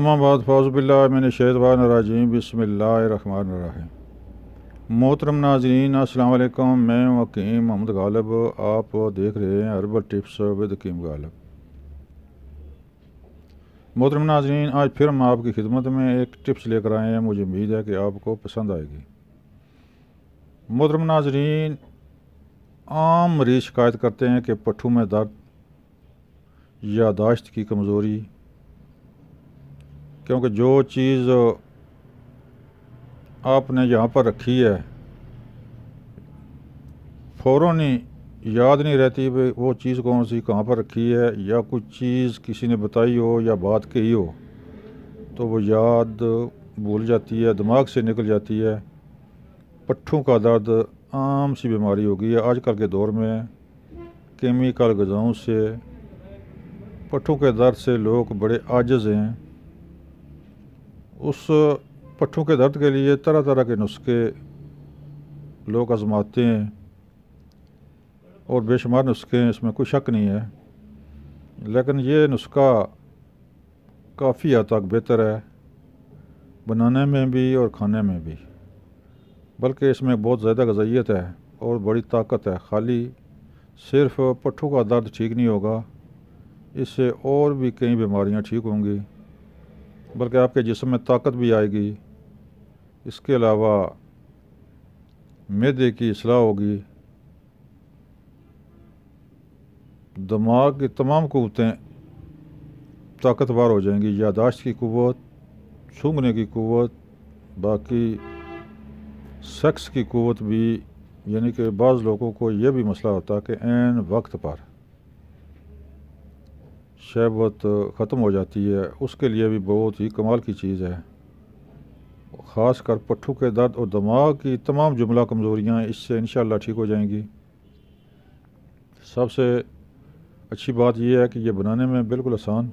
अमाबाद राजीम बसमीम मोहतरम नाजरीन असलकम मैं वकीम मोहम्मद गालिब आप देख रहे हैं अरबल टिप्स विद कीम गालिब मोहतरम नाजरीन आज फिर हम आपकी खिदमत में एक टिप्स लेकर आए हैं मुझे उम्मीद है कि आपको पसंद आएगी मोहतरम नाजरीन आम मरीज शिकायत करते हैं कि पट्ठू में दर्द यादाश्त की कमज़ोरी क्योंकि जो चीज़ आपने यहाँ पर रखी है फ़ौर ही याद नहीं रहती भाई वो चीज़ कौन सी कहाँ पर रखी है या कुछ चीज़ किसी ने बताई हो या बात कही हो तो वो याद भूल जाती है दिमाग से निकल जाती है पट्ठों का दर्द आम सी बीमारी हो गई है आजकल के दौर में केमिकल गज़ाओं से पट्ठों के दर्द से लोग बड़े आजज़ हैं उस पट्ठों के दर्द के लिए तरह तरह के नुस्खे लोग आजमाते हैं और बेशुमार नुस्खे हैं इसमें कोई शक नहीं है लेकिन ये नुस्खा काफ़ी हद तक बेहतर है बनाने में भी और खाने में भी बल्कि इसमें बहुत ज़्यादा गजाइत है और बड़ी ताकत है खाली सिर्फ पट्ठों का दर्द ठीक नहीं होगा इससे और भी कई बीमारियां ठीक होंगी बल्कि आपके जिसम में ताकत भी आएगी इसके अलावा मैदे की असलाह होगी दिमाग की तमाम क़वतें ताकतवर हो जाएंगी यादाश्त की क़वत सूंघने की क़वत बाकी सेक्स की क़वत भी यानी कि बाज़ लोगों को यह भी मसला होता है कि एन वक्त पर शहबत ख़त्म हो जाती है उसके लिए भी बहुत ही कमाल की चीज़ है ख़ास कर पट्ठू के दर्द और दिमाग की तमाम जुमला कमज़ोरियाँ इससे इन ठीक हो जाएंगी सबसे अच्छी बात यह है कि यह बनाने में बिल्कुल आसान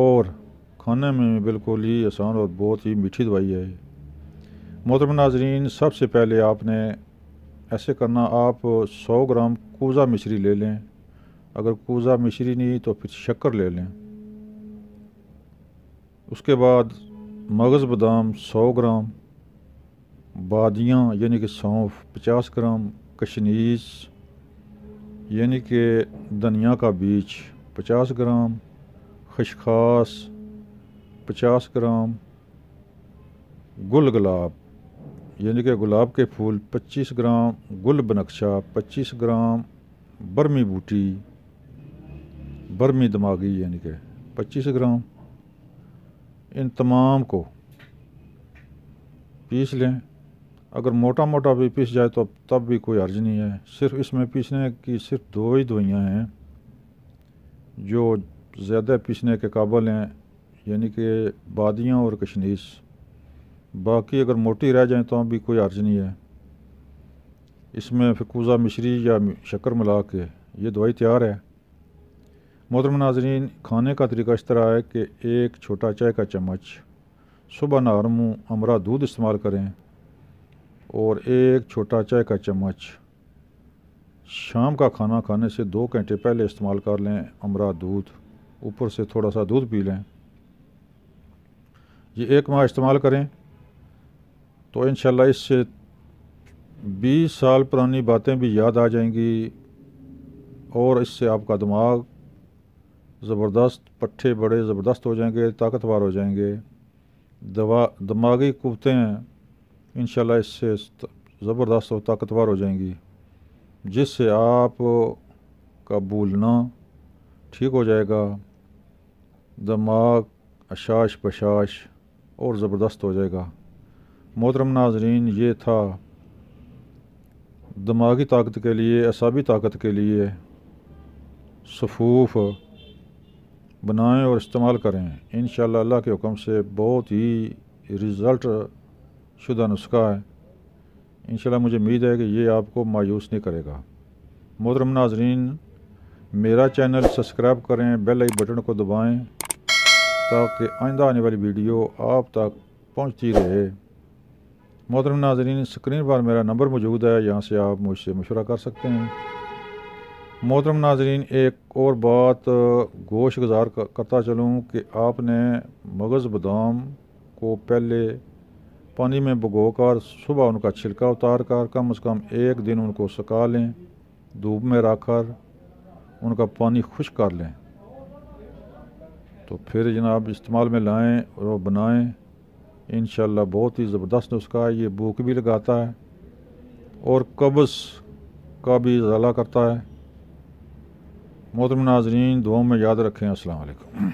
और खाने में बिल्कुल ही आसान और बहुत ही मीठी दवाई है मोहतरम नाजरीन सबसे पहले आपने ऐसे करना आप 100 ग्राम कोज़ा मिश्री ले लें अगर कोज़ा मिश्री नहीं तो फिर शक्कर ले लें उसके बाद मगज़ बादाम सौ ग्राम बादियाँ यानी कि सौंफ पचास ग्राम कशनीस यानी कि धनिया का बीज पचास ग्राम खशखास पचास ग्राम गुल गुलाब यानी कि गुलाब के फूल 25 ग्राम गुल बनक्शा 25 ग्राम बर्मी बूटी बर्मी दिमागी यानी कि 25 ग्राम इन तमाम को पीस लें अगर मोटा मोटा भी पीस जाए तो तब भी कोई अर्ज नहीं है सिर्फ इसमें पीसने की सिर्फ दो ही दवाइयाँ हैं जो ज़्यादा पीसने के काबल हैं यानी कि बादियाँ और कशनीस बाकी अगर मोटी रह जाए तो भी कोई अर्ज नहीं है इसमें फिकूज़ा मिश्री या शक्कर मिला के ये दवाई तैयार है मोहतरम नाजरीन खाने का तरीका इस तरह है कि एक छोटा चाय का चम्मच सुबह नारमू अमरा दूध इस्तेमाल करें और एक छोटा चाय का चम्मच शाम का खाना खाने से दो घंटे पहले इस्तेमाल कर लें अमरा दूध ऊपर से थोड़ा सा दूध पी लें ये एक माह इस्तेमाल करें तो इन इससे बीस साल पुरानी बातें भी याद आ जाएंगी और इससे आपका दिमाग ज़बरदस्त पट्ठे बड़े ज़बरदस्त हो जाएंगे ताकतवर हो जाएंगे दवा दिमागी कुतें इन इससे ज़बरदस्त और ताकतवर हो जाएंगी जिससे आप का भूलना ठीक हो जाएगा दिमाग अशाश पशाश और ज़बरदस्त हो जाएगा मोहतरम नाजरीन ये था दिमागी ताकत के लिए असाबी ताकत के लिए सफूफ़ बनाएं और इस्तेमाल करें इन अल्लाह के हुक्म से बहुत ही रिज़ल्ट शुदा नुस्खा है इन मुझे उम्मीद है कि ये आपको मायूस नहीं करेगा मोहरम नाजरीन मेरा चैनल सब्सक्राइब करें बेल आई बटन को दबाएं ताकि आइंदा आने वाली वीडियो आप तक पहुंचती रहे मोहरम नाजरीन स्क्रीन पर मेरा नंबर मौजूद है यहाँ से आप मुझसे मशवरा कर सकते हैं मोहतरम नाजरीन एक और बात गोश गुजार करता चलूँ कि आपने मगज़ बादाम को पहले पानी में भगो कर सुबह उनका छिलका उतार कर कम अज़ कम एक दिन उनको सुखा लें धूप में रख कर उनका पानी खुश कर लें तो फिर जनाब इस्तेमाल में लाएं और बनाएं इन बहुत ही ज़बरदस्त नुस्खा है ये भूख भी लगाता है और कब्ज़ का भी इजाला करता है मोहतरम नाजरीन दुआओं में याद रखें असल